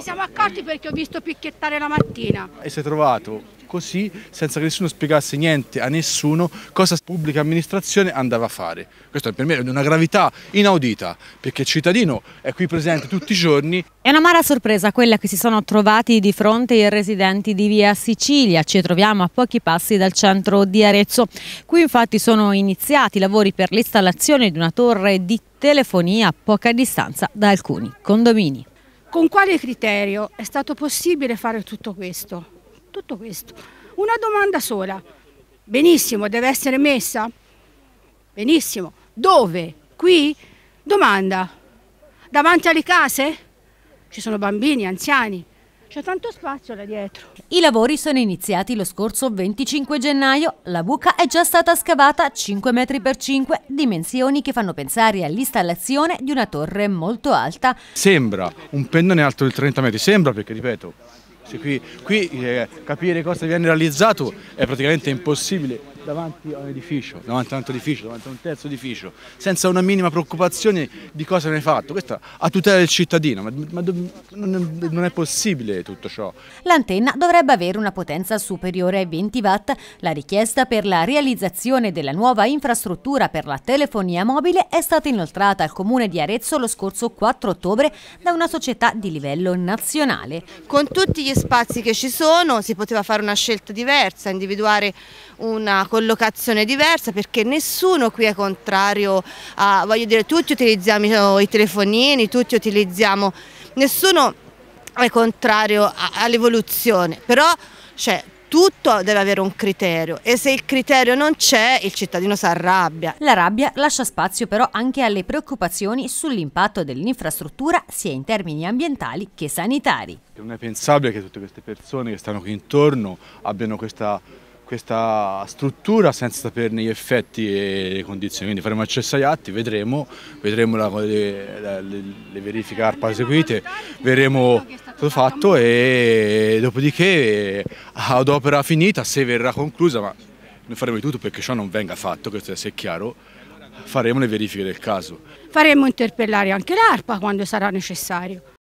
ne siamo accorti perché ho visto picchiettare la mattina. E si è trovato così, senza che nessuno spiegasse niente a nessuno cosa la pubblica amministrazione andava a fare. Questo per me è una gravità inaudita, perché il cittadino è qui presente tutti i giorni. È una mara sorpresa quella che si sono trovati di fronte i residenti di Via Sicilia. Ci troviamo a pochi passi dal centro di Arezzo. Qui infatti sono iniziati i lavori per l'installazione di una torre di telefonia a poca distanza da alcuni condomini. Con quale criterio è stato possibile fare tutto questo? Tutto questo. Una domanda sola. Benissimo, deve essere messa? Benissimo. Dove? Qui? Domanda. Davanti alle case? Ci sono bambini, anziani. C'è tanto spazio là dietro. I lavori sono iniziati lo scorso 25 gennaio. La buca è già stata scavata 5 metri per 5, dimensioni che fanno pensare all'installazione di una torre molto alta. Sembra un pennone alto di 30 metri, sembra perché, ripeto, qui, qui eh, capire cosa viene realizzato è praticamente impossibile davanti a un edificio, davanti a un altro edificio, davanti a un terzo edificio, senza una minima preoccupazione di cosa viene fatto. Questa a tutela del cittadino, ma, ma non è possibile tutto ciò. L'antenna dovrebbe avere una potenza superiore ai 20 watt. La richiesta per la realizzazione della nuova infrastruttura per la telefonia mobile è stata inoltrata al comune di Arezzo lo scorso 4 ottobre da una società di livello nazionale. Con tutti gli spazi che ci sono si poteva fare una scelta diversa, individuare una collocazione diversa perché nessuno qui è contrario a, voglio dire, tutti utilizziamo i oh, telefonini, tutti utilizziamo, nessuno è contrario all'evoluzione, però cioè, tutto deve avere un criterio e se il criterio non c'è il cittadino si arrabbia. La rabbia lascia spazio però anche alle preoccupazioni sull'impatto dell'infrastruttura sia in termini ambientali che sanitari. Non è pensabile che tutte queste persone che stanno qui intorno abbiano questa questa struttura senza saperne gli effetti e le condizioni, quindi faremo accesso accessaiatti, vedremo, vedremo la, le, le, le, verifiche ARPA eseguite, vedremo tutto fatto e dopodiché eh, ad opera finita, se verrà conclusa, ma noi faremo di tutto perché ciò non venga fatto, questo è chiaro, faremo le verifiche del caso. Faremo interpellare anche l'ARPA quando sarà necessario.